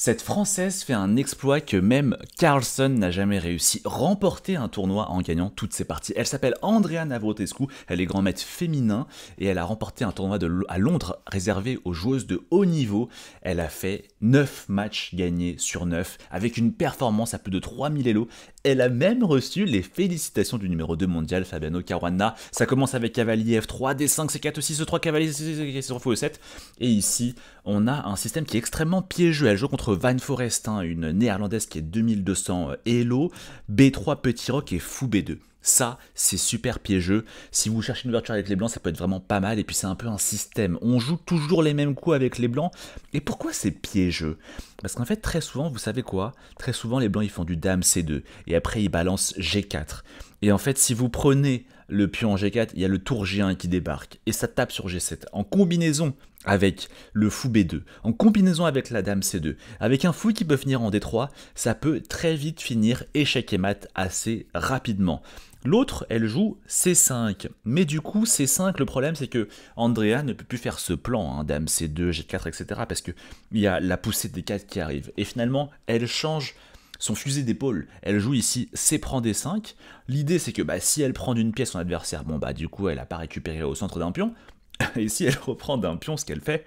Cette Française fait un exploit que même Carlson n'a jamais réussi, remporter un tournoi en gagnant toutes ses parties. Elle s'appelle Andrea Navrotescu, elle est grand maître féminin et elle a remporté un tournoi de, à Londres réservé aux joueuses de haut niveau. Elle a fait 9 matchs gagnés sur 9 avec une performance à plus de 3000 élos elle a même reçu les félicitations du numéro 2 mondial, Fabiano Caruana. Ça commence avec cavalier F3, D5, C4, c 6 E3, cavalier c fou 7 e Et ici, on a un système qui est extrêmement piégeux. Elle joue contre Van Forest, hein, une néerlandaise qui est 2200 euh, Elo, B3 Petit Rock et Fou B2. Ça, c'est super piégeux. Si vous cherchez une ouverture avec les blancs, ça peut être vraiment pas mal. Et puis c'est un peu un système. On joue toujours les mêmes coups avec les blancs. Et pourquoi c'est piégeux Parce qu'en fait, très souvent, vous savez quoi Très souvent, les blancs, ils font du dame C2. Et après, ils balancent G4. Et en fait, si vous prenez le pion en G4, il y a le tour G1 qui débarque. Et ça tape sur G7. En combinaison avec le fou B2, en combinaison avec la dame C2, avec un fou qui peut finir en D3, ça peut très vite finir échec et mat assez rapidement. L'autre, elle joue C5. Mais du coup, C5, le problème, c'est que Andrea ne peut plus faire ce plan, hein, dame C2, G4, etc. Parce qu'il y a la poussée des 4 qui arrive. Et finalement, elle change son fusée d'épaule. Elle joue ici C prend D5. L'idée, c'est que bah, si elle prend d'une pièce son adversaire, bon, bah du coup, elle n'a pas récupéré au centre d'un pion ici elle reprend d'un pion ce qu'elle fait,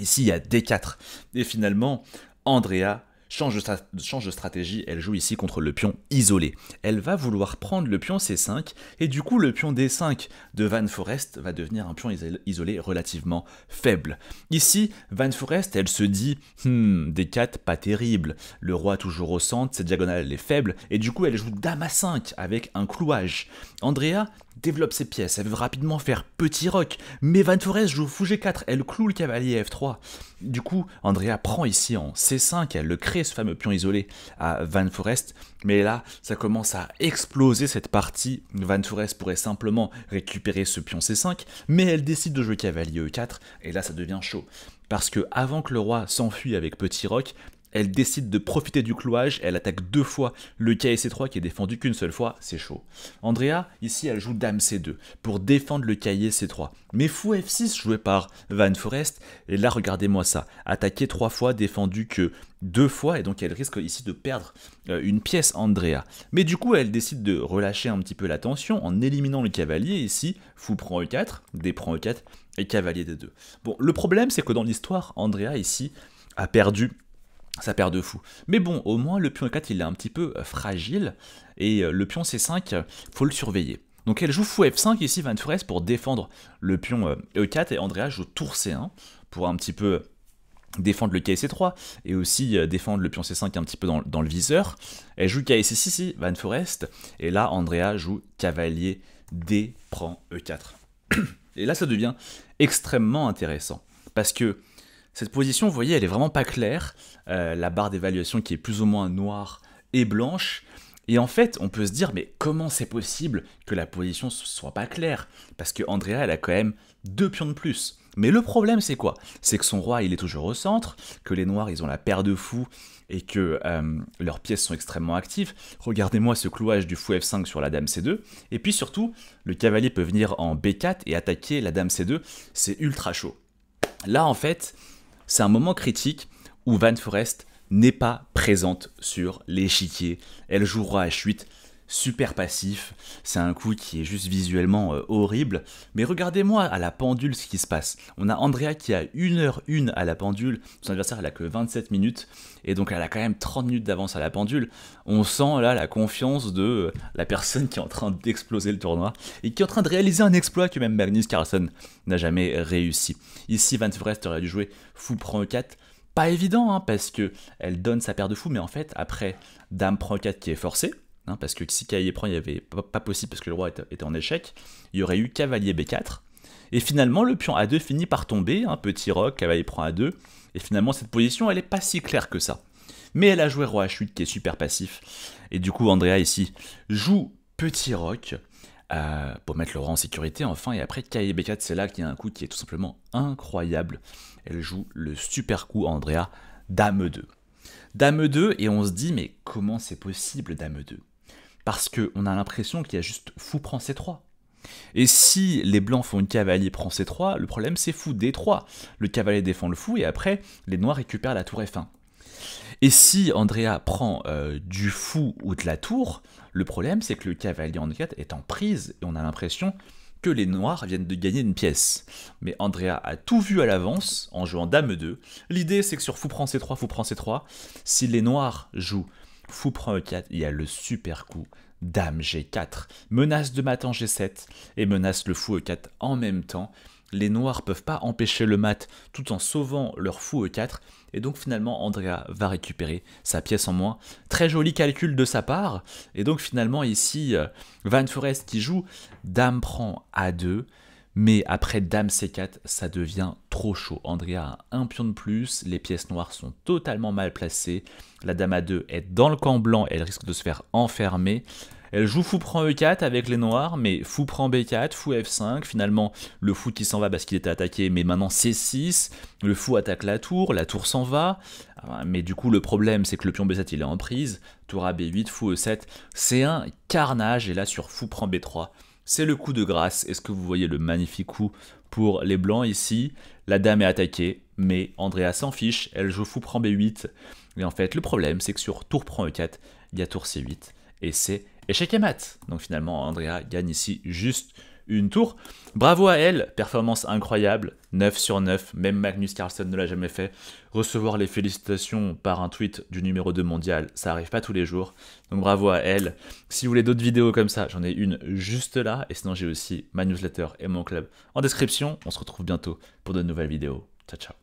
ici il y a D4. Et finalement, Andrea change de, stratégie, elle joue ici contre le pion isolé. Elle va vouloir prendre le pion C5, et du coup le pion D5 de Van Forest va devenir un pion isolé relativement faible. Ici, Van Forest, elle se dit hmm, « D4, pas terrible, le roi toujours au centre, cette diagonale est faible », et du coup elle joue Dame A5 avec un clouage. Andrea, développe ses pièces, elle veut rapidement faire petit rock, mais Van Forest joue fou G4, elle cloue le cavalier F3. Du coup, Andrea prend ici en C5, elle le crée ce fameux pion isolé à Van Forest, mais là, ça commence à exploser cette partie. Van Forest pourrait simplement récupérer ce pion C5, mais elle décide de jouer cavalier E4, et là ça devient chaud. Parce que avant que le roi s'enfuit avec petit Rock, elle décide de profiter du clouage, elle attaque deux fois le c 3 qui est défendu qu'une seule fois, c'est chaud. Andrea, ici, elle joue Dame C2 pour défendre le cahier c 3 Mais fou F6 joué par Van Forest, et là, regardez-moi ça, attaqué trois fois, défendu que deux fois, et donc elle risque ici de perdre euh, une pièce Andrea. Mais du coup, elle décide de relâcher un petit peu la tension en éliminant le cavalier, ici, fou prend E4, D prend E4, et cavalier D2. Bon, le problème, c'est que dans l'histoire, Andrea, ici, a perdu ça perd de fou. Mais bon, au moins le pion e4 il est un petit peu euh, fragile, et euh, le pion c5, euh, faut le surveiller. Donc elle joue fou f5 ici, Van Forest pour défendre le pion e4, e et Andrea joue tour c1 pour un petit peu défendre le KC3 et aussi défendre le pion C5 un petit peu dans, dans le viseur. Elle joue KC6 ici, Van Forest, et là Andrea joue cavalier D prend E4. et là ça devient extrêmement intéressant parce que cette position, vous voyez, elle est vraiment pas claire. Euh, la barre d'évaluation qui est plus ou moins noire et blanche. Et en fait, on peut se dire, mais comment c'est possible que la position ne soit pas claire Parce que Andrea, elle a quand même deux pions de plus. Mais le problème, c'est quoi C'est que son roi, il est toujours au centre, que les noirs, ils ont la paire de fous et que euh, leurs pièces sont extrêmement actives. Regardez-moi ce clouage du fou F5 sur la dame C2. Et puis surtout, le cavalier peut venir en B4 et attaquer la dame C2. C'est ultra chaud. Là, en fait, c'est un moment critique où Van Forest n'est pas présente sur l'échiquier. Elle jouera H8, super passif, c'est un coup qui est juste visuellement euh, horrible, mais regardez-moi à la pendule ce qui se passe. On a Andrea qui a 1h1 à la pendule, son adversaire elle a que 27 minutes, et donc elle a quand même 30 minutes d'avance à la pendule. On sent là la confiance de euh, la personne qui est en train d'exploser le tournoi, et qui est en train de réaliser un exploit que même Magnus Carlsen n'a jamais réussi. Ici, Van Forest aurait dû jouer fou prend 4 pas évident, hein, parce que elle donne sa paire de fous, mais en fait, après, Dame prend 4 qui est forcée, Hein, parce que si Cavalier prend, il n'y avait pas, possible parce que le roi était, en échec, il y aurait eu Cavalier B4. Et finalement, le pion A2 finit par tomber, hein, petit roc, Cavalier prend A2, et finalement, cette position, elle n'est pas si claire que ça. Mais elle a joué Roi H8 qui est super passif, et du coup, Andrea ici joue petit roc. Euh, pour mettre le roi en sécurité enfin et après Cavalier B4 c'est là qu'il y a un coup qui est tout simplement incroyable elle joue le super coup Andrea Dame 2 Dame 2 et on se dit mais comment c'est possible Dame 2 parce qu'on a l'impression qu'il y a juste fou prend C3. Et si les blancs font une cavalier prend C3, le problème c'est fou D3. Le cavalier défend le fou et après les noirs récupèrent la tour F1. Et si Andrea prend euh, du fou ou de la tour, le problème c'est que le cavalier en 4 est en prise et on a l'impression que les noirs viennent de gagner une pièce. Mais Andrea a tout vu à l'avance en jouant dame 2. L'idée c'est que sur fou prend C3, fou prend C3, si les noirs jouent Fou prend E4, il y a le super coup. Dame G4, menace de mat en G7 et menace le fou E4 en même temps. Les noirs peuvent pas empêcher le mat tout en sauvant leur fou E4 et donc finalement Andrea va récupérer sa pièce en moins. Très joli calcul de sa part et donc finalement ici euh, Van Forest qui joue Dame prend A2, mais après Dame C4, ça devient trop chaud. Andrea a un pion de plus, les pièces noires sont totalement mal placées. La Dame A2 est dans le camp blanc, elle risque de se faire enfermer. Elle joue fou prend E4 avec les noirs, mais fou prend B4, fou F5. Finalement, le fou qui s'en va parce qu'il était attaqué, mais maintenant C6. Le fou attaque la tour, la tour s'en va. Ah, mais du coup, le problème, c'est que le pion B7, il est en prise. Tour A B8, fou E7. C'est un carnage. Et là, sur fou prend B3, c'est le coup de grâce. Est-ce que vous voyez le magnifique coup pour les blancs ici La dame est attaquée, mais Andrea s'en fiche. Elle joue fou prend B8. Et en fait, le problème, c'est que sur tour prend E4, il y a tour C8. Et c'est échec et mat. Donc finalement, Andrea gagne ici juste une tour. Bravo à elle, performance incroyable, 9 sur 9, même Magnus Carlsen ne l'a jamais fait. Recevoir les félicitations par un tweet du numéro 2 mondial, ça arrive pas tous les jours. Donc bravo à elle. Si vous voulez d'autres vidéos comme ça, j'en ai une juste là. Et sinon j'ai aussi ma newsletter et mon club en description. On se retrouve bientôt pour de nouvelles vidéos. Ciao ciao.